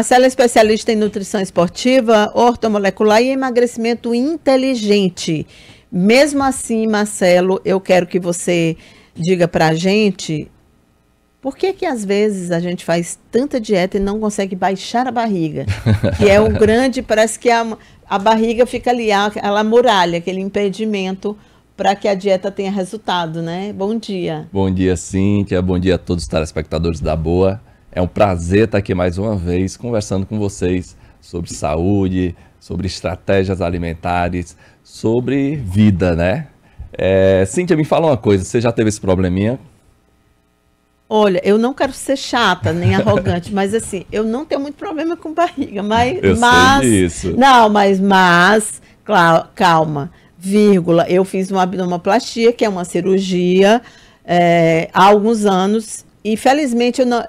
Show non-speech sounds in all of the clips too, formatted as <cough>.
Marcela é especialista em nutrição esportiva, ortomolecular e emagrecimento inteligente. Mesmo assim, Marcelo, eu quero que você diga para a gente por que que às vezes a gente faz tanta dieta e não consegue baixar a barriga? Que é um <laughs> grande, parece que a, a barriga fica ali, aquela muralha, aquele impedimento para que a dieta tenha resultado, né? Bom dia. Bom dia, Cíntia. Bom dia a todos os telespectadores da Boa. É um prazer estar aqui mais uma vez conversando com vocês sobre saúde, sobre estratégias alimentares, sobre vida, né? É, Cíntia, me fala uma coisa, você já teve esse probleminha? Olha, eu não quero ser chata nem <laughs> arrogante, mas assim, eu não tenho muito problema com barriga, mas. Eu mas sei disso. Não, mas, mas, calma, vírgula, eu fiz uma abdominoplastia, que é uma cirurgia, é, há alguns anos, e felizmente eu não,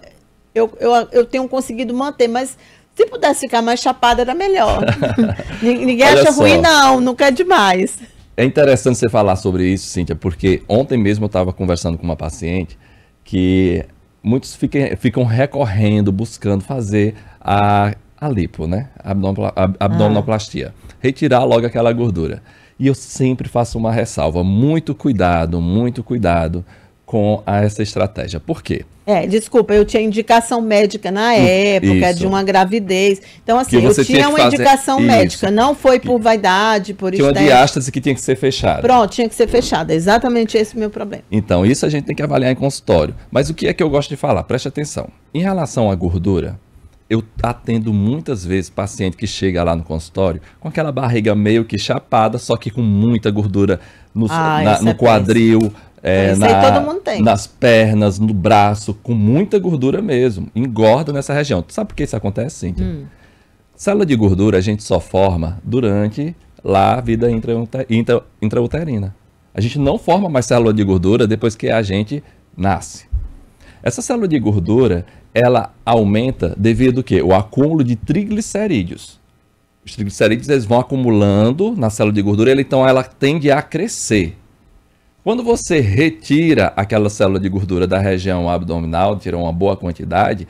eu, eu, eu tenho conseguido manter, mas se pudesse ficar mais chapada, era melhor. <laughs> Ninguém acha só. ruim, não, nunca é demais. É interessante você falar sobre isso, Cíntia, porque ontem mesmo eu estava conversando com uma paciente que muitos fiquem, ficam recorrendo, buscando fazer a, a lipo, né? Ah. abdominoplastia. Ah. Retirar logo aquela gordura. E eu sempre faço uma ressalva: muito cuidado, muito cuidado com essa estratégia. Por quê? É, desculpa, eu tinha indicação médica na hum, época isso. de uma gravidez. Então, assim, eu tinha, uma fazer... indicação isso. médica. Não foi por que... vaidade, por isso. Tinha estética. uma diástase que tinha que ser fechada. Pronto, tinha que ser fechada. Exatamente esse é o meu problema. Então, isso a gente tem que avaliar em consultório. Mas o que é que eu gosto de falar? Preste atenção. Em relação à gordura, eu atendo muitas vezes paciente que chega lá no consultório com aquela barriga meio que chapada, só que com muita gordura no, ah, na, no é quadril, péssimo. É, Isso na, aí todo mundo tem. Nas pernas, no braço, com muita gordura mesmo. Engorda nessa região. Tu sabe por que isso acontece, Cíntia? Hum. Célula de gordura a gente só forma durante lá a vida intrauterina. A gente não forma mais célula de gordura depois que a gente nasce. Essa célula de gordura, ela aumenta devido ao quê? O acúmulo de triglicerídeos. Os triglicerídeos eles vão acumulando na célula de gordura, então ela tende a crescer. Quando você retira aquela célula de gordura da região abdominal, tira uma boa quantidade,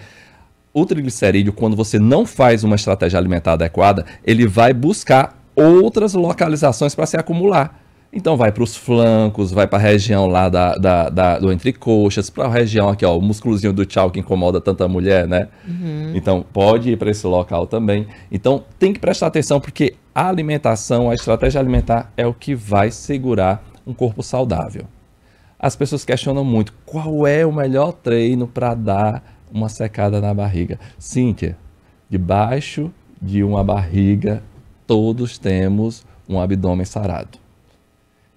o triglicerídeo, quando você não faz uma estratégia alimentar adequada, ele vai buscar outras localizações para se acumular. Então vai para os flancos, vai para a região lá da, da, da do entrecoxas, para a região aqui, ó, o musculozinho do tchau que incomoda tanta mulher, né? Uhum. Então pode ir para esse local também. Então tem que prestar atenção porque a alimentação, a estratégia alimentar é o que vai segurar um corpo saudável. As pessoas questionam muito qual é o melhor treino para dar uma secada na barriga. Cíntia, debaixo de uma barriga, todos temos um abdômen sarado.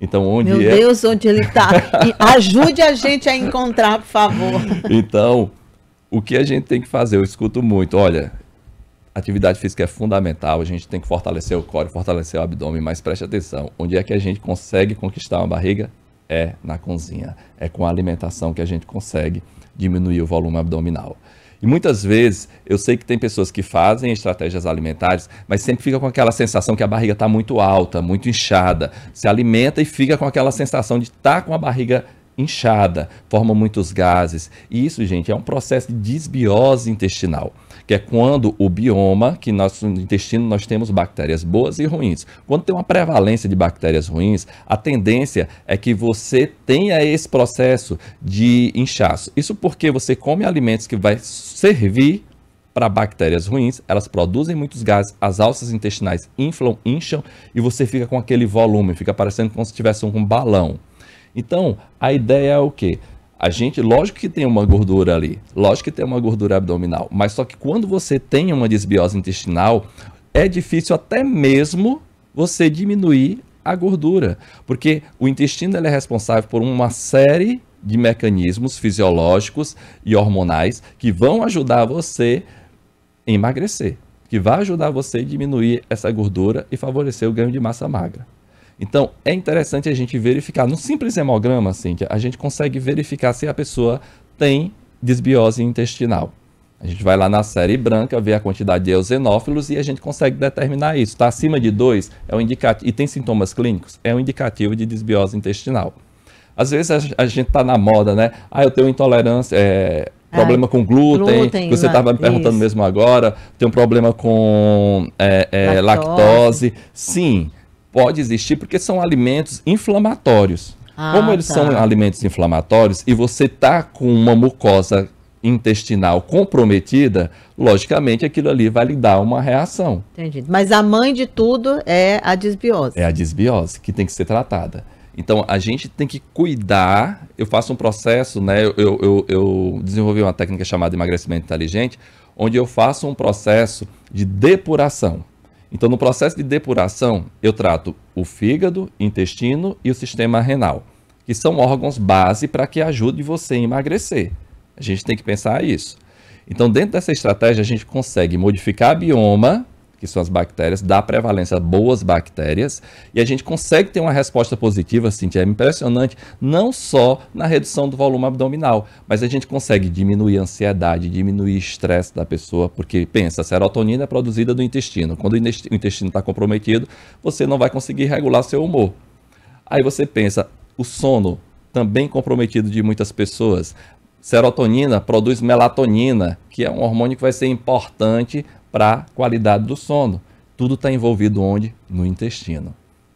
Então, onde Meu é... Deus, onde ele está? <laughs> Ajude a gente a encontrar, por favor. Então, o que a gente tem que fazer? Eu escuto muito. Olha, Atividade física é fundamental, a gente tem que fortalecer o core, fortalecer o abdômen, mas preste atenção, onde é que a gente consegue conquistar uma barriga? É na cozinha, é com a alimentação que a gente consegue diminuir o volume abdominal. E muitas vezes eu sei que tem pessoas que fazem estratégias alimentares, mas sempre fica com aquela sensação que a barriga está muito alta, muito inchada. Se alimenta e fica com aquela sensação de estar tá com a barriga inchada, forma muitos gases. E isso, gente, é um processo de desbiose intestinal que é quando o bioma, que nosso intestino nós temos bactérias boas e ruins. Quando tem uma prevalência de bactérias ruins, a tendência é que você tenha esse processo de inchaço. Isso porque você come alimentos que vai servir para bactérias ruins, elas produzem muitos gases, as alças intestinais inflam, incham e você fica com aquele volume, fica parecendo como se tivesse um balão. Então, a ideia é o quê? A gente, lógico que tem uma gordura ali, lógico que tem uma gordura abdominal, mas só que quando você tem uma desbiose intestinal, é difícil até mesmo você diminuir a gordura, porque o intestino é responsável por uma série de mecanismos fisiológicos e hormonais que vão ajudar você a emagrecer, que vai ajudar você a diminuir essa gordura e favorecer o ganho de massa magra. Então, é interessante a gente verificar, no simples hemograma, Cíntia, a gente consegue verificar se a pessoa tem desbiose intestinal. A gente vai lá na série branca, vê a quantidade de eosinófilos e a gente consegue determinar isso. Está acima de 2 é um indicativo, e tem sintomas clínicos, é um indicativo de desbiose intestinal. Às vezes a, a gente está na moda, né? Ah, eu tenho intolerância, é, problema Ai, com glúten, glúten que você estava me né? perguntando isso. mesmo agora, tem um problema com é, é, lactose. lactose. Sim pode existir porque são alimentos inflamatórios. Ah, Como eles tá. são alimentos inflamatórios e você tá com uma mucosa intestinal comprometida, logicamente aquilo ali vai lhe dar uma reação. Entendi. Mas a mãe de tudo é a desbiose. É a desbiose que tem que ser tratada. Então a gente tem que cuidar. Eu faço um processo, né? Eu, eu, eu desenvolvi uma técnica chamada emagrecimento inteligente, onde eu faço um processo de depuração. Então, no processo de depuração, eu trato o fígado, intestino e o sistema renal, que são órgãos base para que ajude você a emagrecer. A gente tem que pensar isso. Então, dentro dessa estratégia, a gente consegue modificar a bioma que são as bactérias, dá prevalência a boas bactérias, e a gente consegue ter uma resposta positiva, Cintia, é impressionante, não só na redução do volume abdominal, mas a gente consegue diminuir a ansiedade, diminuir o estresse da pessoa, porque, pensa, a serotonina é produzida do intestino. Quando o intestino está comprometido, você não vai conseguir regular seu humor. Aí você pensa, o sono também comprometido de muitas pessoas. Serotonina produz melatonina, que é um hormônio que vai ser importante para a qualidade do sono. Tudo está envolvido onde? No intestino.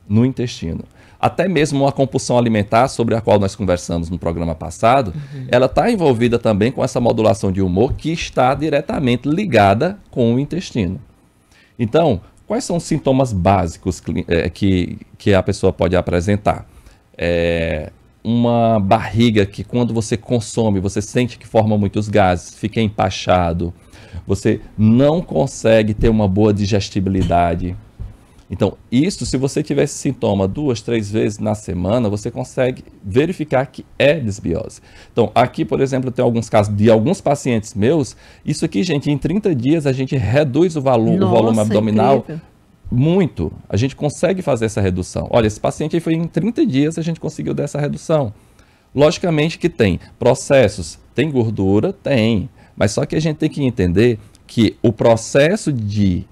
No intestino. Até mesmo uma compulsão alimentar, sobre a qual nós conversamos no programa passado, uhum. ela está envolvida também com essa modulação de humor que está diretamente ligada com o intestino. Então, quais são os sintomas básicos eh, que, que a pessoa pode apresentar? É, uma barriga que quando você consome, você sente que forma muitos gases, fica empachado, você não consegue ter uma boa digestibilidade. Então, isso, se você tiver esse sintoma duas, três vezes na semana, você consegue verificar que é desbiose. Então, aqui, por exemplo, tem alguns casos de alguns pacientes meus. Isso aqui, gente, em 30 dias a gente reduz o, valor, Nossa, o volume abdominal incrível muito, a gente consegue fazer essa redução. Olha, esse paciente aí foi em 30 dias a gente conseguiu dar essa redução. Logicamente que tem processos, tem gordura, tem, mas só que a gente tem que entender que o processo de,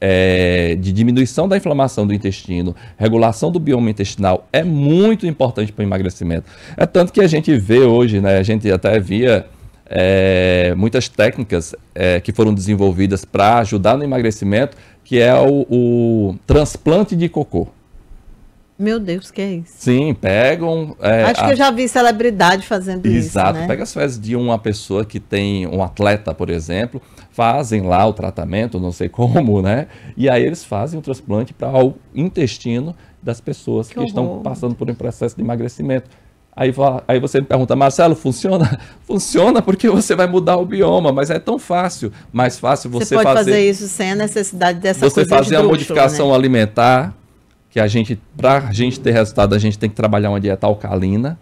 é, de diminuição da inflamação do intestino, regulação do bioma intestinal é muito importante para o emagrecimento. É tanto que a gente vê hoje, né? A gente até via é, muitas técnicas é, que foram desenvolvidas para ajudar no emagrecimento, que é o, o, transplante de cocô. Meu Deus, que é isso? Sim, pegam. É, Acho a... que eu já vi celebridade fazendo Exato, isso. Exato, né? pega as fezes de uma pessoa que tem um atleta, por exemplo, fazem lá o tratamento, não sei <laughs> como, né? E aí eles fazem o transplante para o intestino das pessoas que, que estão passando por um processo de emagrecimento. Aí, você aí você pergunta, Marcelo, funciona? <laughs> Funciona porque você vai mudar o bioma, mas é tão fácil. Mais fácil você, você pode fazer, fazer isso sem a necessidade dessa Você fazer de a modificação né? alimentar, que a gente, para a gente ter resultado, a gente tem que trabalhar uma dieta alcalina.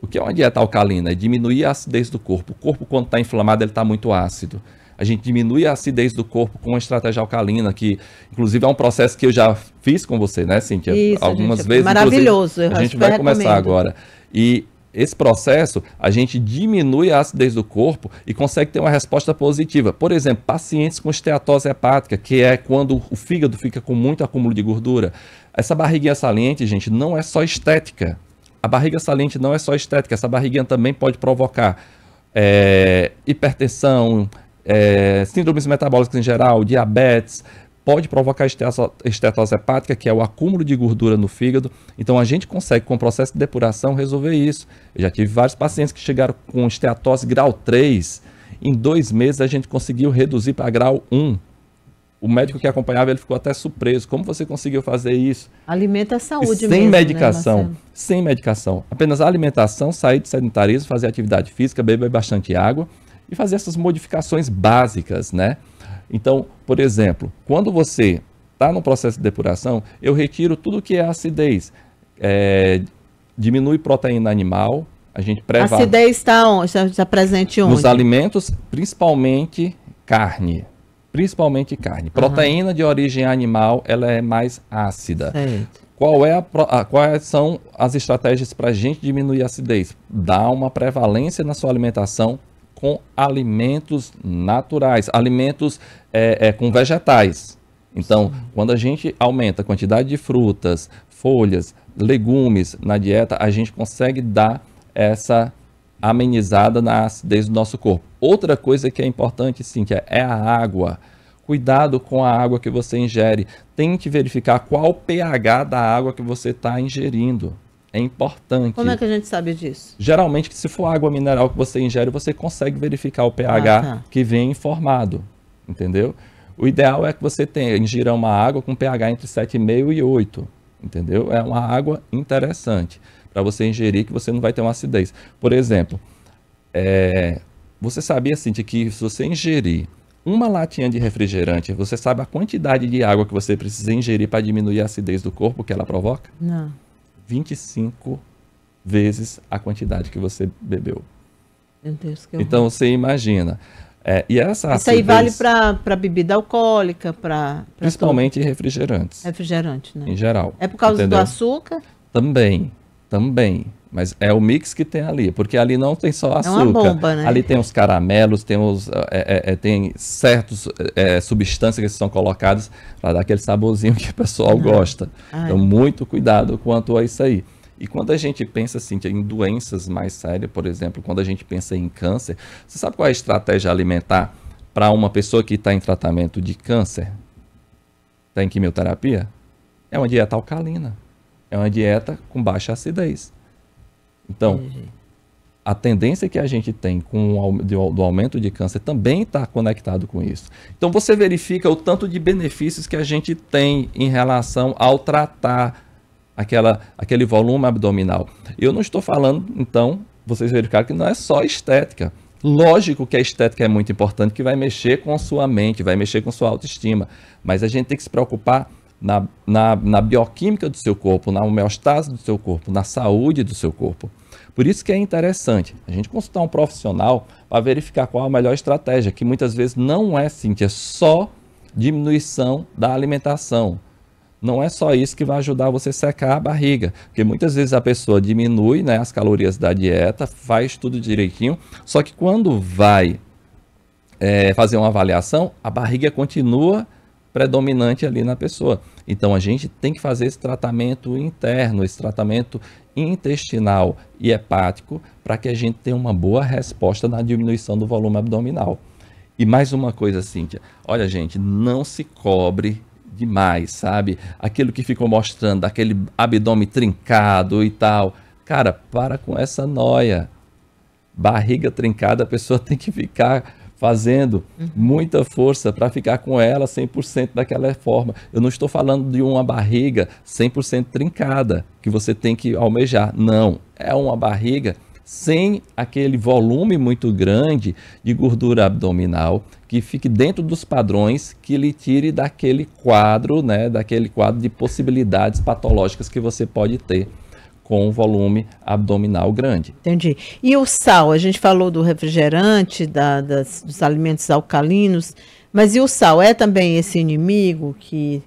O que é uma dieta alcalina? É diminuir a acidez do corpo. O corpo, quando está inflamado, ele está muito ácido a gente diminui a acidez do corpo com uma estratégia alcalina, que inclusive é um processo que eu já fiz com você, né, Cintia? Isso, Algumas gente, é vezes. Maravilhoso. Eu a gente vai recomendo. começar agora. E esse processo, a gente diminui a acidez do corpo e consegue ter uma resposta positiva. Por exemplo, pacientes com esteatose hepática, que é quando o fígado fica com muito acúmulo de gordura. Essa barriguinha saliente, gente, não é só estética. A barriga saliente não é só estética, essa barriguinha também pode provocar é, hipertensão, é, síndromes metabólicas em geral, diabetes, pode provocar estetose hepática, que é o acúmulo de gordura no fígado. Então a gente consegue, com o processo de depuração, resolver isso. Eu já tive vários pacientes que chegaram com esteatose grau 3. Em dois meses a gente conseguiu reduzir para grau 1. O médico que acompanhava ele ficou até surpreso. Como você conseguiu fazer isso? Alimenta a saúde sem mesmo, né, medicação, né, sem medicação. Apenas alimentação, sair de sedentarismo, fazer atividade física, beber bastante água e fazer essas modificações básicas, né? Então, por exemplo, quando você está no processo de depuração, eu retiro tudo que é acidez. É, diminui proteína animal, a gente preva... Acidez está onde? Está tá presente onde? Nos alimentos, principalmente carne. Principalmente carne. Uhum. Proteína de origem animal, ela é mais ácida. Certo. Qual é a, a, quais são as estratégias para a gente diminuir a acidez? Dá uma prevalência na sua alimentação com alimentos naturais, alimentos é, é, com vegetais. Então, Sim. quando a gente aumenta a quantidade de frutas, folhas, legumes na dieta, a gente consegue dar essa amenizada na acidez do nosso corpo. Outra coisa que é importante, Cíntia, é a água. Cuidado com a água que você ingere. Tente verificar qual pH da água que você está ingerindo. É importante. Como é que a gente sabe disso? Geralmente, se for água mineral que você ingere, você consegue verificar o pH ah, tá. que vem informado, entendeu? O ideal é que você tenha, ingira uma água com pH entre 7,5 e 8, entendeu? É uma água interessante para você ingerir que você não vai ter uma acidez. Por exemplo, é, você sabia, Cintia, que se você ingerir uma latinha de refrigerante, você sabe a quantidade de água que você precisa ingerir para diminuir a acidez do corpo que ela provoca? Não. 25 vezes a quantidade que você bebeu. Meu Deus, que então, horror. Então você imagina. É, e essa Isso acidez, aí vale para bebida alcoólica, para. Principalmente todo. refrigerantes. Refrigerante, né? Em geral. É por causa entendeu? do açúcar? Também, também. Mas é o mix que tem ali, porque ali não tem só açúcar. É uma bomba, né? Ali tem os caramelos, tem, os, é, é, tem certas substâncias que são colocadas para dar aquele saborzinho que o pessoal ah. gosta. Ai. Então, muito cuidado quanto a isso aí. E quando a gente pensa assim, em doenças mais sérias, por exemplo, quando a gente pensa em câncer, você sabe qual é a estratégia alimentar para uma pessoa que está em tratamento de câncer? Está em quimioterapia? É uma dieta alcalina. É uma dieta com baixa acidez. Então, uhum. a tendência que a gente tem com do aumento de câncer também está conectado com isso. Então, você verifica o tanto de benefícios que a gente tem em relação ao tratar aquela, aquele volume abdominal. Eu não estou falando, então, vocês verificaram que não é só estética. Lógico que a estética é muito importante, que vai mexer com a sua mente, vai mexer com a sua autoestima, mas a gente tem que se preocupar na, na, na bioquímica do seu corpo, na homeostase do seu corpo, na saúde do seu corpo. Por isso que é interessante a gente consultar um profissional para verificar qual é a melhor estratégia, que muitas vezes não é, Cíntia, só diminuição da alimentação. Não é só isso que vai ajudar você a secar a barriga, porque muitas vezes a pessoa diminui né, as calorias da dieta, faz tudo direitinho, só que quando vai é, fazer uma avaliação, a barriga continua predominante ali na pessoa. Então a gente tem que fazer esse tratamento interno, esse tratamento intestinal e hepático para que a gente tenha uma boa resposta na diminuição do volume abdominal. E mais uma coisa, Cíntia. Olha, gente, não se cobre demais, sabe? Aquilo que ficou mostrando, aquele abdômen trincado e tal. Cara, para com essa noia. Barriga trincada, a pessoa <laughs> tem que ficar fazendo uhum. muita força para ficar com ela 100% daquela forma. Eu não estou falando de uma barriga 100% trincada que você tem que almejar. Não, é uma barriga sem aquele volume muito grande de gordura abdominal que fique dentro dos padrões que lhe tire daquele quadro, né, daquele quadro de possibilidades patológicas que você pode ter com um volume abdominal grande. Entendi. E o sal? A gente falou do refrigerante, da, das, dos alimentos alcalinos, mas e o sal? É também esse inimigo que,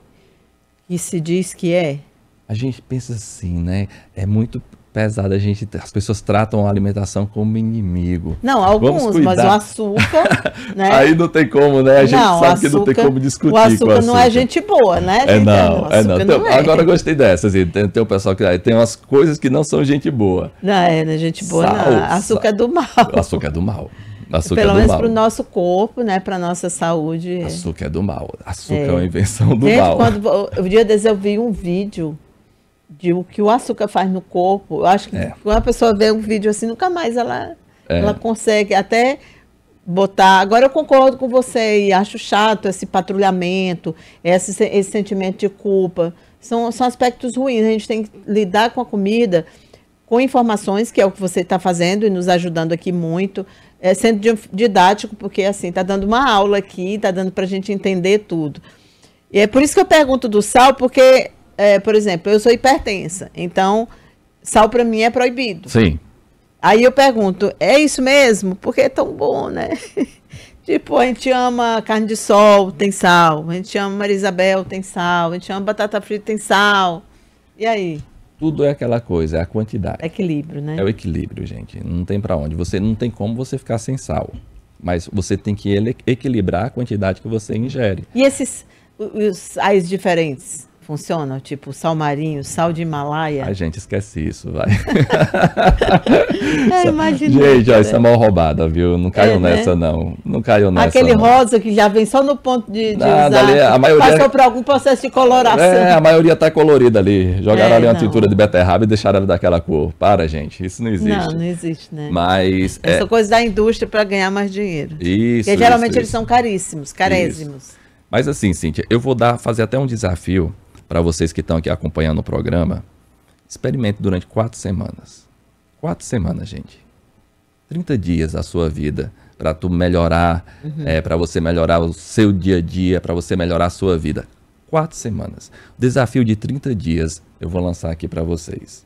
que se diz que é? A gente pensa assim, né? É muito pesado. A gente, as pessoas tratam a alimentação como inimigo. Não, alguns, mas o açúcar, <laughs> né? Aí não tem como, né? A gente não, sabe açúcar, que não tem como discutir. O açúcar, o açúcar, não é gente boa, né? É não, é não. Então, não é. Agora gostei dessa, assim, tem, tem o pessoal que tem umas coisas que não são gente boa. Não, é, né? Gente boa, sal, não. Açúcar sal. é do mal. Açúcar é do mal. Açúcar Pelo é menos para o nosso corpo, né? Para nossa saúde. Açúcar é do mal. Açúcar é, é uma invenção do Desde mal. Quando, eu, eu dizer, eu vi um vídeo de o que o açúcar faz no corpo. Eu acho que é. quando a pessoa vê um vídeo assim, nunca mais ela, é. ela consegue até botar. Agora eu concordo com você e acho chato esse patrulhamento, esse, esse sentimento de culpa. São, são aspectos ruins. A gente tem que lidar com a comida com informações, que é o que você está fazendo e nos ajudando aqui muito. É sendo didático, porque assim, está dando uma aula aqui, está dando para a gente entender tudo. E é por isso que eu pergunto do sal, porque é, por exemplo, eu sou hipertensa, então sal para mim é proibido. Sim. Aí eu pergunto, é isso mesmo? Porque é tão bom, né? <laughs> tipo, a gente ama carne de sol, tem sal. A gente ama Marisabel, tem sal. A gente ama batata frita, tem sal. E aí? Tudo é aquela coisa, é a quantidade. equilíbrio, né? É o equilíbrio, gente. Não tem para onde. Você não tem como você ficar sem sal. Mas você tem que equilibrar a quantidade que você ingere. E esses os sais diferentes? Funciona? Tipo, sal marinho, sal de Himalaia? A gente esquece isso, vai. <laughs> é, imagina. Gente, ó, isso né? é mal roubada, viu? Não caiu é, né? nessa, né? não. Não caiu nessa. Aquele não. rosa que já vem só no ponto de, de Nada, usar. Ali, é a maioria... Passou por algum processo de coloração. É, a maioria tá colorida ali. Jogaram é, ali uma não. tintura de beterraba e deixaram ela daquela cor. Para, gente. Isso não existe. Não, não existe, né? Mas. Essa é- é coisa da indústria para ganhar mais dinheiro. Isso. Porque geralmente isso, eles isso. são caríssimos, carésimos. Isso. Mas assim, Cíntia, eu vou dar, fazer até um desafio para vocês que estão aqui acompanhando o programa, experimente durante quatro semanas. Quatro semanas, gente. 30 dias da sua vida para tu melhorar, uhum. é, para você melhorar o seu dia a dia, para você melhorar a sua vida. Quatro semanas. Desafio de 30 dias eu vou lançar aqui para vocês.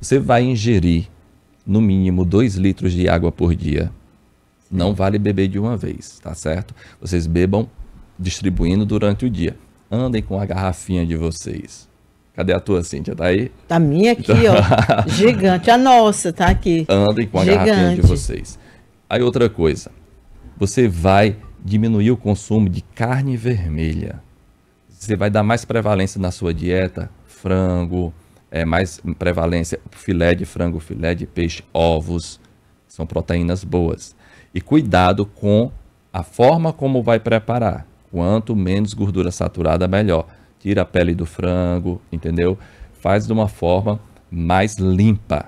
Você vai ingerir no mínimo 2 litros de água por dia. Não vale beber de uma vez, tá certo? Vocês bebam distribuindo durante o dia. Andem com a garrafinha de vocês. Cadê a tua, Cíntia? Tá aí? Tá minha aqui, ó. Então- Gigante. A nossa tá aqui. Andem com a Gigante. garrafinha de vocês. Aí outra coisa. Você vai diminuir o consumo de carne vermelha. Você vai dar mais prevalência na sua dieta, frango, é mais prevalência filé de frango, filé de peixe, ovos, são proteínas boas. E cuidado com a forma como vai preparar. Quanto menos gordura saturada, melhor. Tira a pele do frango, entendeu? Faz de uma forma mais limpa.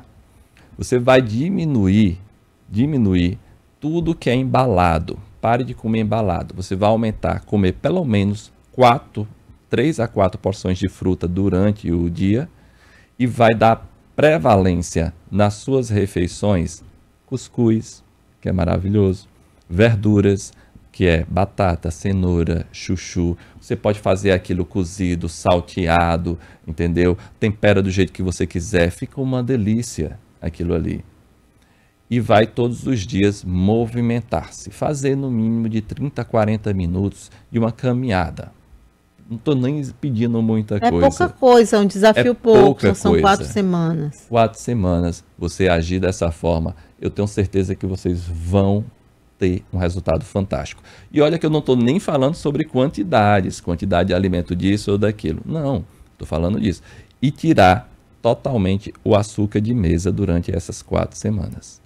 Você vai diminuir, diminuir tudo que é embalado. Pare de comer embalado. Você vai aumentar, comer pelo menos quatro 3 a 4 porções de fruta durante o dia e vai dar prevalência nas suas refeições cuscuz, que é maravilhoso, verduras, que é batata, cenoura, chuchu. Você pode fazer aquilo cozido, salteado, entendeu? Tempera do jeito que você quiser. Fica uma delícia aquilo ali. E vai todos os dias movimentar-se, fazer no mínimo de 30 a 40 minutos de uma caminhada. Não estou nem pedindo muita é coisa. É pouca coisa, é um desafio é pouco. São coisa. quatro semanas. Quatro semanas, você agir dessa forma, eu tenho certeza que vocês vão ter um resultado fantástico. E olha que eu não estou nem falando sobre quantidades, quantidade de alimento disso ou daquilo. Não, estou falando disso. E tirar totalmente o açúcar de mesa durante essas quatro semanas.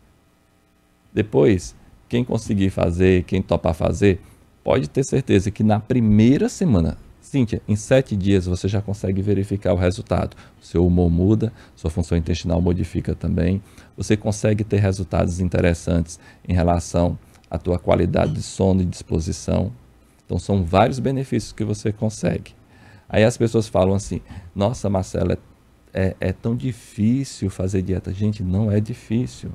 Depois, quem conseguir fazer, quem topar fazer, pode ter certeza que na primeira semana, Cíntia, em sete dias você já consegue verificar o resultado. O seu humor muda, sua função intestinal modifica também. Você consegue ter resultados interessantes em relação a tua qualidade de sono e disposição. Então são vários benefícios que você consegue. Aí as pessoas falam assim: Nossa, Marcela, é, é, é tão difícil fazer dieta. Gente, não é difícil.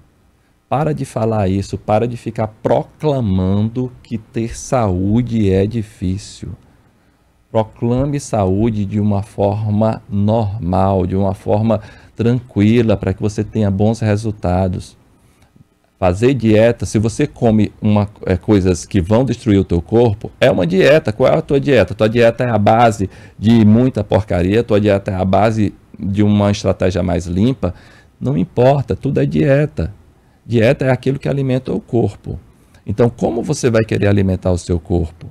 Para de falar isso, para de ficar proclamando que ter saúde é difícil. Proclame saúde de uma forma normal, de uma forma tranquila, para que você tenha bons resultados fazer dieta, se você come uma, é, coisas que vão destruir o teu corpo, é uma dieta. Qual é a tua dieta? Tua dieta é a base de muita porcaria, tua dieta é a base de uma estratégia mais limpa. Não importa, tudo é dieta. Dieta é aquilo que alimenta o corpo. Então, como você vai querer alimentar o seu corpo?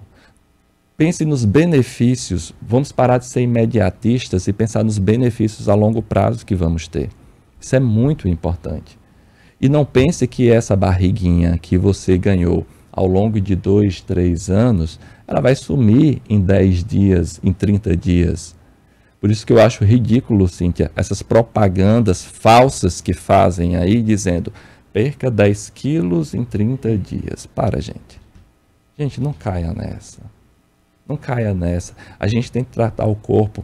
Pense nos benefícios. Vamos parar de ser imediatistas e pensar nos benefícios a longo prazo que vamos ter. Isso é muito importante. E não pense que essa barriguinha que você ganhou ao longo de dois, três anos, ela vai sumir em 10 dias, em 30 dias. Por isso que eu acho ridículo, Cíntia, essas propagandas falsas que fazem aí dizendo perca 10 quilos em 30 dias. Para, gente. Gente, não caia nessa. Não caia nessa. A gente tem que tratar o corpo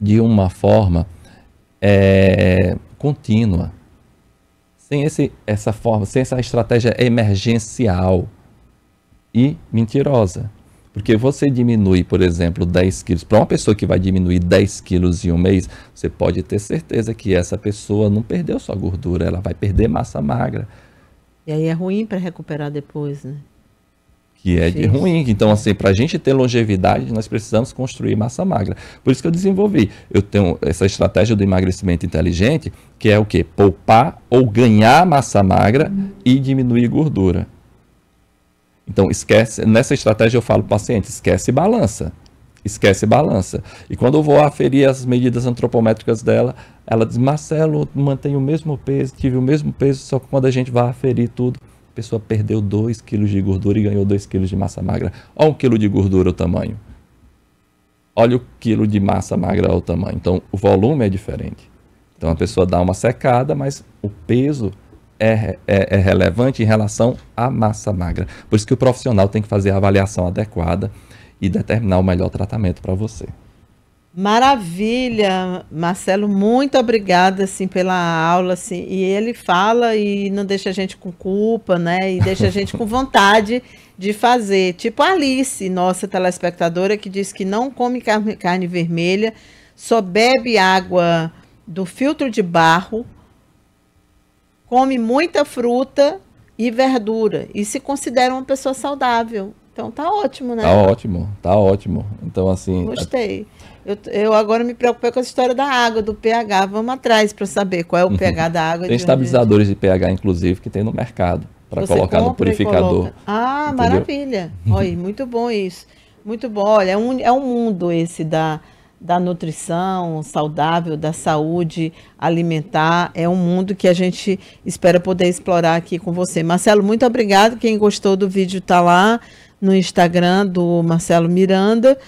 de uma forma é, contínua sem esse, essa forma, sem essa estratégia emergencial e mentirosa. Porque você diminui, por exemplo, 10 quilos. Para uma pessoa que vai diminuir 10 quilos em um mês, você pode ter certeza que essa pessoa não perdeu só gordura, ela vai perder massa magra. E aí é ruim para recuperar depois, né? que é de ruim. Então, assim, para a gente ter longevidade, nós precisamos construir massa magra. Por isso que eu desenvolvi. Eu tenho essa estratégia do emagrecimento inteligente, que é o quê? Poupar ou ganhar massa magra e diminuir gordura. Então, esquece. Nessa estratégia eu falo para o paciente, esquece balança. Esquece balança. E quando eu vou aferir as medidas antropométricas dela, ela diz, Marcelo, mantém o mesmo peso, tive o mesmo peso, só que quando a gente vai aferir tudo, pessoa perdeu 2 quilos de gordura e ganhou 2 quilos de massa magra. Olha um quilo de gordura o tamanho. Olha o quilo de massa magra o tamanho. Então, o volume é diferente. Então, a pessoa dá uma secada, mas o peso é, é, é, relevante em relação à massa magra. Por isso que o profissional tem que fazer a avaliação adequada e determinar o melhor tratamento para você. Maravilha, Marcelo, muito obrigada assim pela aula, assim. E ele fala e não deixa a gente com culpa, né? E deixa a gente com <laughs> vontade de fazer. Tipo a Alice, nossa telespectadora que diz que não come carne, carne vermelha, só bebe água do filtro de barro, come muita fruta e verdura e se considera uma pessoa saudável. Então tá ótimo, né? Tá ótimo, tá ótimo. Então assim, Gostei. A... Eu, eu agora me preocupei com a história da água, do pH. Vamos atrás para saber qual é o pH da <laughs> água. Tem de estabilizadores de pH, inclusive, que tem no mercado para colocar no purificador. Ah, entendeu? maravilha. <laughs> Olha, muito bom isso. Muito bom. Olha, é um, é um mundo esse da, da nutrição saudável, da saúde alimentar. É um mundo que a gente espera poder explorar aqui com você. Marcelo, muito obrigado. Quem gostou do vídeo está lá no Instagram do Marcelo Miranda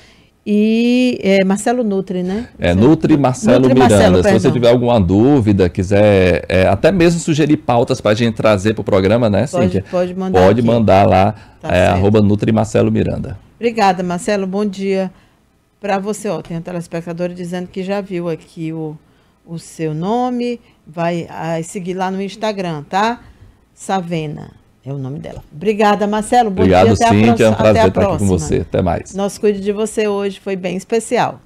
e é, Marcelo Nutri, né? É, Nutri Marcelo Nutri Miranda. Marcelo, Se você tiver alguma dúvida, quiser é, até mesmo sugerir pautas para a gente trazer para o programa, né, pode, Pode mandar. Pode aqui. mandar lá, tá é, arroba Nutri Marcelo Miranda. Obrigada, Marcelo. Bom dia para você. Ó, tem um telespectador dizendo que já viu aqui o, o seu nome. Vai a, ah, seguir lá no Instagram, tá? Savena é o nome dela. Obrigada, Marcelo. Bom Obrigado, dia, Cíntia. É um prazer estar aqui com você. Até mais. Nosso Cuide de Você hoje foi bem especial.